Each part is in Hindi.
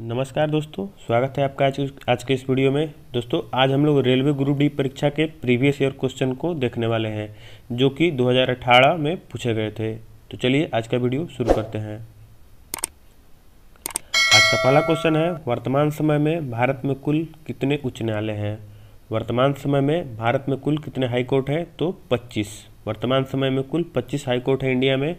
नमस्कार दोस्तों स्वागत है आपका आज आज के इस वीडियो में दोस्तों आज हम लोग रेलवे ग्रुप डी परीक्षा के प्रीवियस ईयर क्वेश्चन को देखने वाले हैं जो कि 2018 में पूछे गए थे तो चलिए आज का वीडियो शुरू करते हैं आज का पहला क्वेश्चन है वर्तमान समय में भारत में कुल कितने उच्च न्यायालय हैं वर्तमान समय में भारत में कुल कितने हाईकोर्ट हैं तो पच्चीस वर्तमान समय में कुल पच्चीस हाईकोर्ट है इंडिया में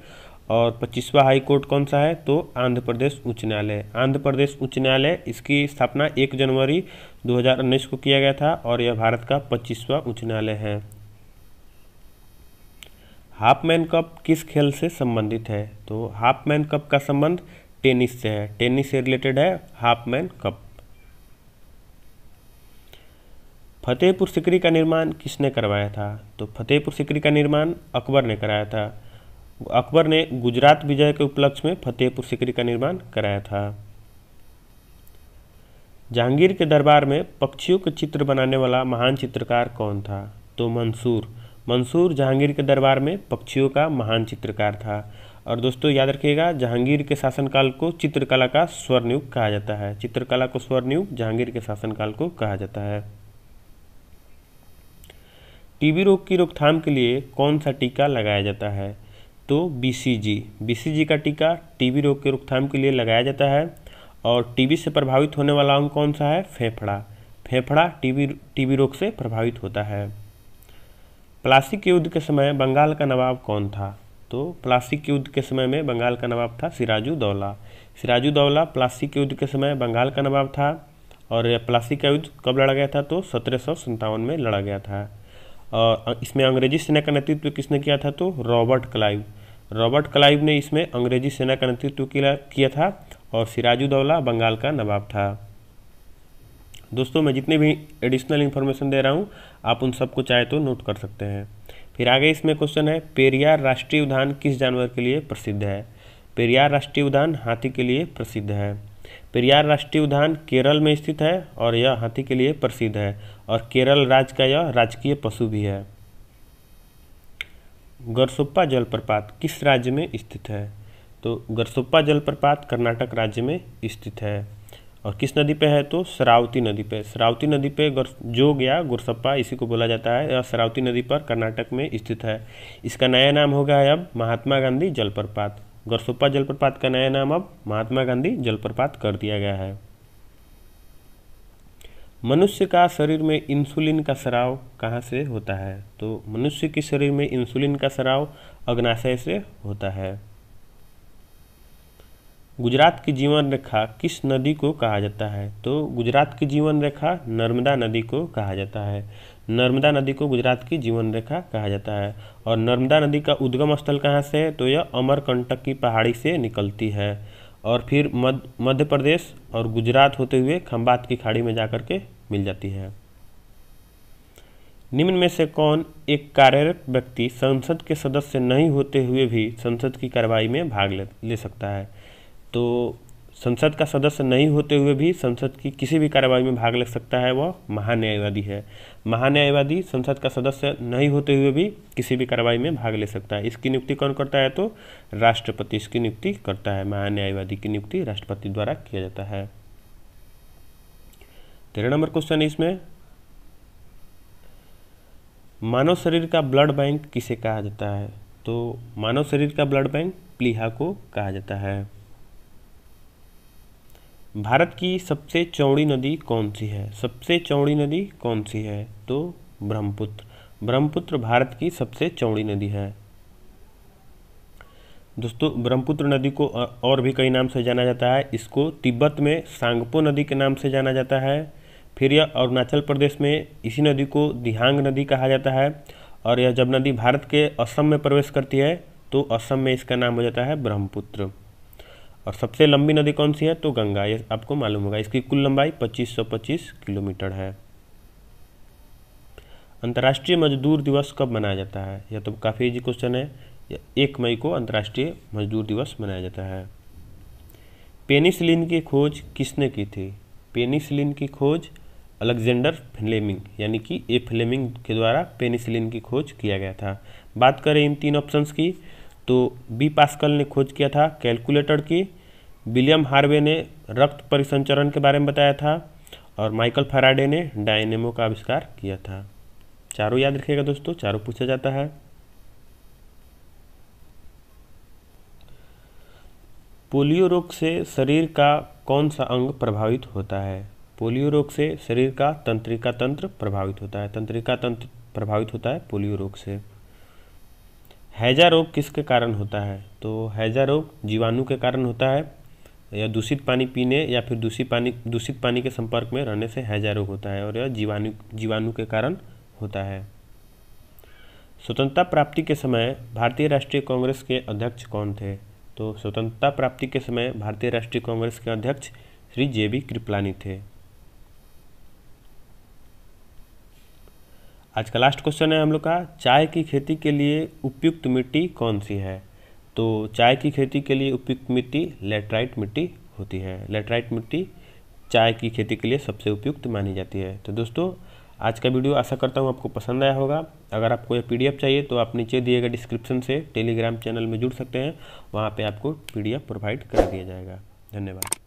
और पच्चीसवा हाई कोर्ट कौन सा है तो आंध्र प्रदेश उच्च न्यायालय आंध्र प्रदेश उच्च न्यायालय इसकी स्थापना 1 जनवरी 2019 को किया गया था और यह भारत का पच्चीसवा उच्च न्यायालय है हाफ मैन कप किस खेल से संबंधित है तो हाफ मैन कप का संबंध टेनिस से है टेनिस से रिलेटेड है Hopman Cup Fatehpur Sikri का निर्माण किसने करवाया था तो फतेहपुर सिकरी का निर्माण अकबर ने कराया था अकबर ने गुजरात विजय के उपलक्ष्य में फतेहपुर सिकरी का निर्माण कराया था जहांगीर के दरबार में पक्षियों के चित्र बनाने वाला महान चित्रकार कौन था तो मंसूर मंसूर जहांगीर के दरबार में पक्षियों का महान चित्रकार था और दोस्तों याद रखिएगा जहांगीर के शासनकाल को चित्रकला का स्वर्णयुग कहा जाता है चित्रकला को स्वर्णयुग जहांगीर के शासनकाल को कहा जाता है टीबी रोग की रोकथाम के लिए कौन सा टीका लगाया जाता है तो बीसीजी बीसीजी का टीका टीबी रोग के रोकथाम के लिए लगाया जाता है और टीबी से प्रभावित होने वाला अंग कौन सा है फेफड़ा फेफड़ा टीबी टीबी रोग से प्रभावित होता है प्लास्टिक युद्ध के समय बंगाल का नवाब कौन था तो प्लास्टिक युद्ध के समय में बंगाल का नवाब था सिराजू दौला सिराजू दौला प्लास्टिक युद्ध के समय बंगाल का नवाब था और प्लास्टिक का युद्ध कब लड़ा गया था तो सत्रह में लड़ा गया था इसमें अंग्रेजी सेना का नेतृत्व किसने किया था तो रॉबर्ट क्लाइव रॉबर्ट क्लाइव ने इसमें अंग्रेजी सेना का नेतृत्व किया था और सिराजुद्दौला बंगाल का नवाब था दोस्तों मैं जितने भी एडिशनल इन्फॉर्मेशन दे रहा हूँ आप उन सबको चाहे तो नोट कर सकते हैं फिर आगे इसमें क्वेश्चन है पेरियार राष्ट्रीय उद्यान किस जानवर के लिए प्रसिद्ध है पेरियार राष्ट्रीय उद्यान हाथी के लिए प्रसिद्ध है पेरियार राष्ट्रीय उद्यान केरल में स्थित है और यह हाथी के लिए प्रसिद्ध है और केरल राज्य का यह राजकीय पशु भी है गरसोप्पा जलप्रपात किस राज्य में स्थित है तो गरसोप्पा जलप्रपात कर्नाटक राज्य में स्थित है और किस नदी पे है तो सरावती नदी पे सरावती नदी पे जो गया गुरसप्पा इसी को बोला जाता है यह सरावती नदी पर कर्नाटक में स्थित है इसका नया नाम होगा अब महात्मा गांधी जलप्रपात गरसुप्पा जलप्रपात का नया नाम अब महात्मा गांधी जलप्रपात कर दिया गया है मनुष्य का शरीर में इंसुलिन का सराव कहाँ से होता है तो मनुष्य के शरीर में इंसुलिन का सराव अग्नाशय से होता है गुजरात की जीवन रेखा किस नदी को कहा जाता है तो गुजरात की जीवन रेखा नर्मदा नदी को कहा जाता है नर्मदा नदी को गुजरात की जीवन रेखा कहा जाता है और नर्मदा नदी का उद्गम स्थल कहाँ से है तो यह अमरकंटक की पहाड़ी से निकलती है और फिर मध्य प्रदेश और गुजरात होते हुए खम्बात की खाड़ी में जाकर के मिल जाती है निम्न में से कौन एक कार्यरत व्यक्ति संसद के सदस्य नहीं होते हुए भी संसद की कार्रवाई में भाग ले ले सकता है तो संसद का सदस्य नहीं होते हुए भी संसद की किसी भी कार्रवाई में भाग ले सकता है वह महान्यायवादी है महान्यायवादी संसद का सदस्य नहीं होते हुए भी किसी भी कार्रवाई में भाग ले सकता है इसकी नियुक्ति कौन करता है तो राष्ट्रपति इसकी नियुक्ति करता है महान्यायवादी की नियुक्ति राष्ट्रपति द्वारा किया जाता है तेरह नंबर क्वेश्चन है इसमें मानव शरीर का ब्लड बैंक किसे कहा जाता है तो मानव शरीर का ब्लड बैंक प्लीहा को कहा जाता है भारत की सबसे चौड़ी नदी कौन सी है सबसे चौड़ी नदी कौन सी है तो ब्रह्मपुत्र ब्रह्मपुत्र भारत की सबसे चौड़ी नदी है दोस्तों ब्रह्मपुत्र नदी को और भी कई नाम से जाना जाता है इसको तिब्बत में सांगपो नदी के नाम से जाना जाता है फिर यह अरुणाचल प्रदेश में इसी नदी को दिहांग नदी कहा जाता है और यह जब नदी भारत के असम में प्रवेश करती है तो असम में इसका नाम हो जाता है ब्रह्मपुत्र और सबसे लंबी नदी कौन सी है तो गंगा ये आपको मालूम होगा इसकी कुल लंबाई 2525 किलोमीटर है अंतर्राष्ट्रीय मजदूर दिवस कब मनाया जाता है यह तो काफ़ी इजी क्वेश्चन है एक मई को अंतर्राष्ट्रीय मजदूर दिवस मनाया जाता है पेनिसिलिन की खोज किसने की थी पेनिसिलिन की खोज अलेक्जेंडर फ्लेमिंग यानी कि ए फ्लेमिंग के द्वारा पेनिसिलिन की खोज किया गया था बात करें इन तीन ऑप्शंस की तो बी पास्कल ने खोज किया था कैलकुलेटर की विलियम हार्वे ने रक्त परिसंचरण के बारे में बताया था और माइकल फराडे ने डायनेमो का आविष्कार किया था चारों याद रखिएगा दोस्तों चारों पूछा जाता है पोलियो रोग से शरीर का कौन सा अंग प्रभावित होता है पोलियो रोग से शरीर का तंत्रिका तंत्र प्रभावित होता है तंत्रिका तंत्र प्रभावित होता है पोलियो रोग से हैजा रोग किसके कारण होता है तो हैजा रोग जीवाणु के कारण होता है या दूषित पानी पीने या फिर दूषित पानी दूषित पानी के संपर्क में रहने से हैजा रोग होता है और यह जीवाणु जीवाणु के कारण होता है स्वतंत्रता प्राप्ति के समय भारतीय राष्ट्रीय कांग्रेस के अध्यक्ष कौन थे तो स्वतंत्रता प्राप्ति के समय भारतीय राष्ट्रीय कांग्रेस के अध्यक्ष श्री जे बी कृपलानी थे आज का लास्ट क्वेश्चन है हम लोग का चाय की खेती के लिए उपयुक्त मिट्टी कौन सी है तो चाय की खेती के लिए उपयुक्त मिट्टी लेटराइट मिट्टी होती है लेटराइट मिट्टी चाय की खेती के लिए सबसे उपयुक्त मानी जाती है तो दोस्तों आज का वीडियो आशा करता हूँ आपको पसंद आया होगा अगर आपको यह पीडीएफ चाहिए तो आप नीचे दिए गए डिस्क्रिप्शन से टेलीग्राम चैनल में जुड़ सकते हैं वहाँ पे आपको पीडीएफ प्रोवाइड कर दिया जाएगा धन्यवाद